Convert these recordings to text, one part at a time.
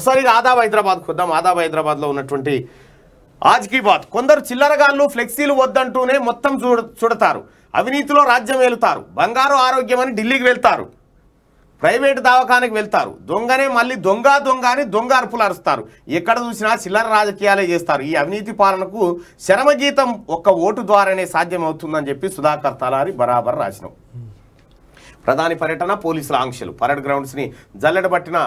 ఒకసారి ఆదాబ్ హైదరాబాద్కి వద్దాం ఆదాబ్ హైదరాబాద్లో ఉన్నటువంటి ఆజ్ కీ బాత్ కొందరు చిల్లరగాళ్ళు ఫ్లెక్సీలు వద్దంటూనే మొత్తం చూడ చూడతారు అవినీతిలో రాజ్యం వెళుతారు బంగారు ఆరోగ్యం అని ఢిల్లీకి వెళ్తారు ప్రైవేట్ దవాఖానకి వెళ్తారు దొంగనే మళ్ళీ దొంగ దొంగ అని దొంగ అరుపులు అరుస్తారు ఎక్కడ చూసినా చిల్లర రాజకీయాలే చేస్తారు ఈ అవినీతి పాలనకు శరమగీతం ఒక్క ఓటు ద్వారానే సాధ్యమవుతుందని చెప్పి సుధాకర్ తలారి బరాబర్ రాసినాం ప్రధాని పర్యటన పోలీసుల ఆంక్షలు పరేడ్ గ్రౌండ్స్ని జల్లెడబట్టిన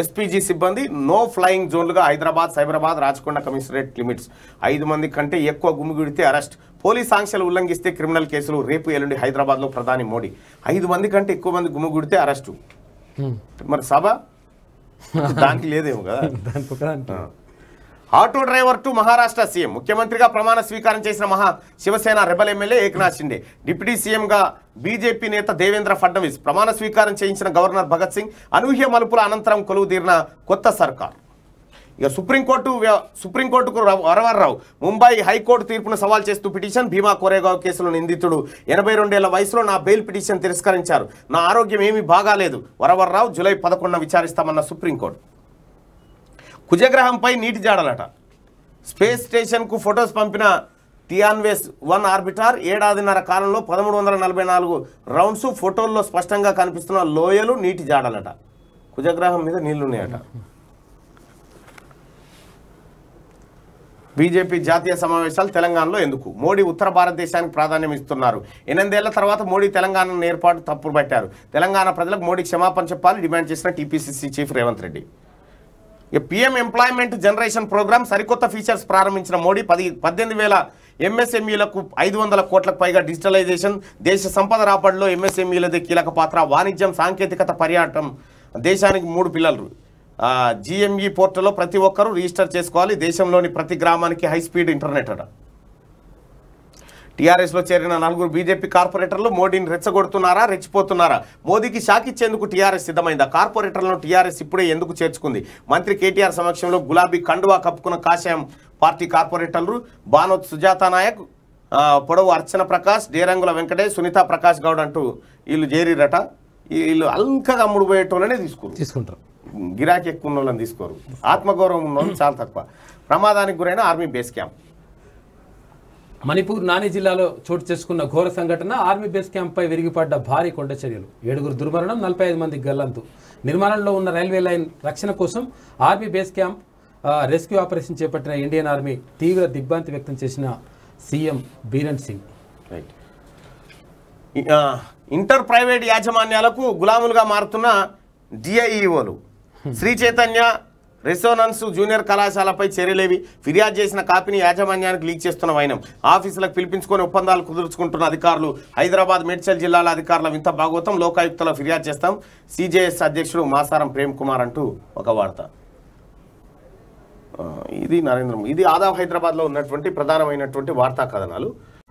ఎస్పీజీ సిబ్బంది నో ఫ్లయింగ్ జోన్లుగా హైదరాబాద్ సైబరాబాద్ రాచకొండ కమిషనరేట్ లిమిట్స్ ఐదు మంది కంటే ఎక్కువ గుమిగుడితే అరెస్ట్ పోలీస్ ఆంక్షలు ఉల్లంఘిస్తే క్రిమినల్ కేసులు రేపు ఎల్లుండి హైదరాబాద్లో ప్రధాని మోడీ ఐదు మంది కంటే ఎక్కువ మంది గుమిగుడితే అరెస్టు మరి సభ దానికి లేదేమో కదా auto driver to Maharashtra CM ముఖ్యమంత్రిగా ప్రమాణ స్వీకారం చేసిన మహా Shiv Sena rebel MLA Eknath Shinde deputy సీఎంగా బీజేపీ నేత దేవేంద్ర ఫడ్నవీస్ ప్రమాణ స్వీకారం చేయించిన గవర్నర్ భగత్ సింగ్ అనూహ్య మలుపుల అనంతరం కొలువు తీరిన కొత్త సర్కార్ ఇక సుప్రీంకోర్టు సుప్రీంకోర్టుకు వరవర్రావు ముంబై హైకోర్టు తీర్పును సవాల్ చేస్తూ పిటిషన్ భీమా కోరేగావ్ కేసులో నిందితుడు ఎనభై రెండేళ్ల వయసులో నా బెయిల్ పిటిషన్ తిరస్కరించారు నా ఆరోగ్యం ఏమీ బాగాలేదు వరవర్రావు జూలై పదకొండున విచారిస్తామన్న సుప్రీంకోర్టు కుజగ్రహంపై నీటి జాడలట స్పేస్ స్టేషన్కు ఫొటోస్ పంపిన టియాన్వేస్ వన్ ఆర్బిటార్ ఏడాదిన్నర కాలంలో పదమూడు వందల నలభై నాలుగు రౌండ్స్ ఫోటోల్లో స్పష్టంగా కనిపిస్తున్న లోయలు నీటి జాడలట కుజగ్రహం మీద నీళ్లున్నాయట బీజేపీ జాతీయ సమావేశాలు తెలంగాణలో ఎందుకు మోడీ ఉత్తర భారతదేశానికి ప్రాధాన్యం ఇస్తున్నారు ఎనిమిదేళ్ల తర్వాత మోడీ తెలంగాణను ఏర్పాటు తప్పులు పట్టారు తెలంగాణ ప్రజలకు మోడీ క్షమాపణ చెప్పాలి డిమాండ్ చేసిన TPCC chief Revanth Reddy PM employment generation programme సరికొత్త ఫీచర్స్ ప్రారంభించిన మోడీ పది పద్దెనిమిది వేల ఎంఎస్ఎంఈలకు e ఐదు వందల కోట్లకు పైగా డిజిటలైజేషన్ దేశ సంపద రాబడిలో ఎంఎస్ఎంఈలది e కీలక పాత్ర వాణిజ్యం సాంకేతికత పర్యాటం దేశానికి మూడు పిల్లలు జిఎంఈ e పోర్టల్లో ప్రతి ఒక్కరూ రిజిస్టర్ చేసుకోవాలి దేశంలోని ప్రతి గ్రామానికి హైస్పీడ్ ఇంటర్నెట్ అట టీఆర్ఎస్లో చేరిన నలుగురు బీజేపీ కార్పొరేటర్లు మోడీని రెచ్చగొడుతున్నారా రెచ్చిపోతున్నారా మోదీకి షాక్ ఇచ్చేందుకు టీఆర్ఎస్ సిద్ధమైందా కార్పొరేటర్లను టీఆర్ఎస్ ఇప్పుడే ఎందుకు చేర్చుకుంది మంత్రి కేటీఆర్ సమక్షంలో గులాబీ కండువా కప్పుకున్న కాషాయం పార్టీ కార్పొరేటర్లు బానోత్ సుజాతా నాయక్ పొడవు అర్చన ప్రకాష్ డేరంగుల వెంకటేష్ సునీత ప్రకాష్ గౌడ్ అంటూ వీళ్ళు చేరిరట వీళ్ళు అల్కగా అమ్ముడు పోయేటోళ్ళనే తీసుకుంటారు తీసుకుంటారు గిరాకీ ఎక్కువ ఉన్న వాళ్ళని తీసుకోరు ఆత్మగౌరవం ఉన్న చాలా తక్కువ ప్రమాదానికి గురైన army base camp Manipur Noney జిల్లాలో చోటు చేసుకున్న ఘోర సంఘటన ఆర్మీ బేస్ క్యాంప్పై విరిగిపడ్డ భారీ కొండ చర్యలు ఏడుగురు దుర్మరణం నలభై ఐదు మంది గల్లంతు నిర్మాణంలో ఉన్న రైల్వే లైన్ రక్షణ కోసం army base camp rescue operation చేపట్టిన ఇండియన్ ఆర్మీ తీవ్ర దిగ్భ్రాంతి వ్యక్తం చేసిన సీఎం బీరన్ సింగ్ రైట్ ఇంటర్ ప్రైవేట్ యాజమాన్యాలకు గులాములుగా మారుతున్న డిఐఈఓలు e hmm. Sri Chaitanya Resonance junior కళాశాలపై చర్యలేవి ఫిర్యాదు చేసిన కాపీని యాజమాన్యానికి లీక్ చేస్తున్న వైనం ఆఫీసులకు పిలిపించుకొని ఒప్పందాలు కుదుర్చుకుంటున్న అధికారులు హైదరాబాద్ మేడ్చల్ జిల్లాల అధికారుల వింత భాగవతం లోకాయుక్తలో ఫిర్యాదు చేస్తాం సిజేఎస్ అధ్యక్షుడు మాసారం ప్రేమ్ కుమార్ అంటూ ఒక వార్త ఇది నరేంద్ర ఇది ఆదా హైదరాబాద్లో ఉన్నటువంటి ప్రధానమైనటువంటి వార్తా కథనాలు